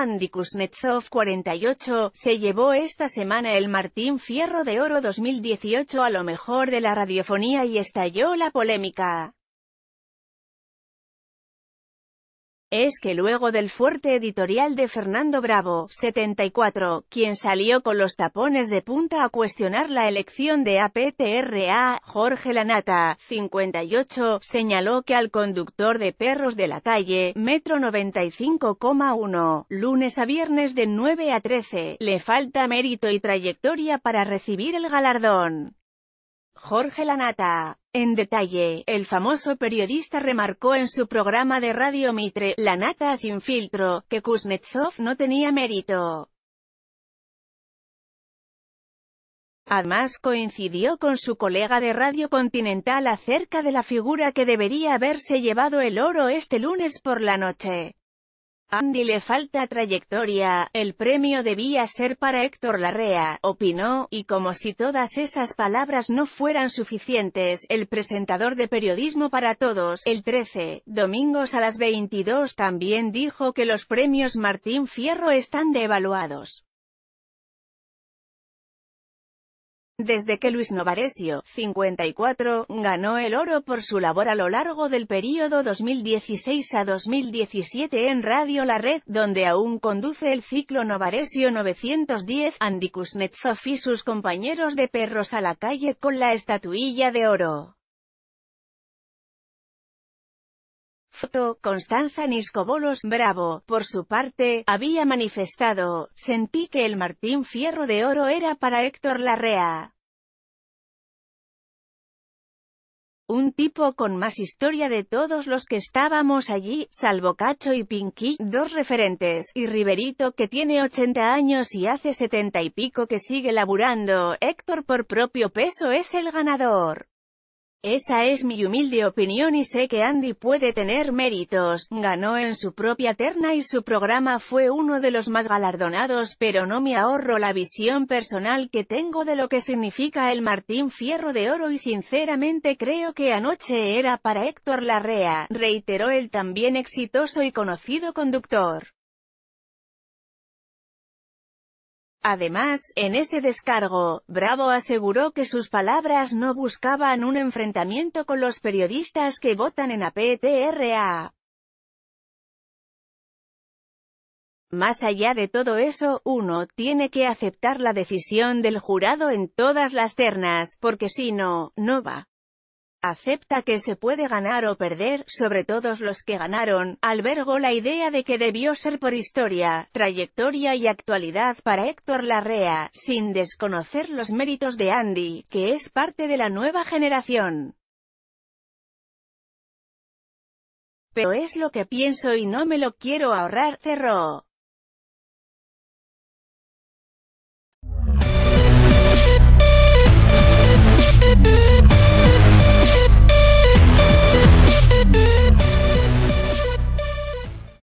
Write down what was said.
Andy Kuznetsov 48, se llevó esta semana el Martín Fierro de Oro 2018 a lo mejor de la radiofonía y estalló la polémica. es que luego del fuerte editorial de Fernando Bravo, 74, quien salió con los tapones de punta a cuestionar la elección de APTRA, Jorge Lanata, 58, señaló que al conductor de perros de la calle, metro 95,1, lunes a viernes de 9 a 13, le falta mérito y trayectoria para recibir el galardón. Jorge Lanata en detalle, el famoso periodista remarcó en su programa de radio Mitre, La Nata sin filtro, que Kuznetsov no tenía mérito. Además coincidió con su colega de Radio Continental acerca de la figura que debería haberse llevado el oro este lunes por la noche. Andy le falta trayectoria, el premio debía ser para Héctor Larrea, opinó, y como si todas esas palabras no fueran suficientes, el presentador de Periodismo para Todos, el 13, domingos a las 22 también dijo que los premios Martín Fierro están devaluados. Desde que Luis Novaresio, 54, ganó el oro por su labor a lo largo del periodo 2016 a 2017 en Radio La Red, donde aún conduce el ciclo Novaresio 910, Andy Kuznetsov y sus compañeros de perros a la calle con la estatuilla de oro. Constanza Niscobolos Bravo, por su parte, había manifestado, sentí que el Martín Fierro de Oro era para Héctor Larrea. un tipo con más historia de todos los que estábamos allí, salvo Cacho y Pinky, dos referentes, y Riverito que tiene 80 años y hace 70 y pico que sigue laburando, Héctor por propio peso es el ganador. Esa es mi humilde opinión y sé que Andy puede tener méritos, ganó en su propia terna y su programa fue uno de los más galardonados pero no me ahorro la visión personal que tengo de lo que significa el Martín Fierro de Oro y sinceramente creo que anoche era para Héctor Larrea, reiteró el también exitoso y conocido conductor. Además, en ese descargo, Bravo aseguró que sus palabras no buscaban un enfrentamiento con los periodistas que votan en APTRA. Más allá de todo eso, uno tiene que aceptar la decisión del jurado en todas las ternas, porque si no, no va. Acepta que se puede ganar o perder, sobre todos los que ganaron, albergo la idea de que debió ser por historia, trayectoria y actualidad para Héctor Larrea, sin desconocer los méritos de Andy, que es parte de la nueva generación. Pero es lo que pienso y no me lo quiero ahorrar, cerró.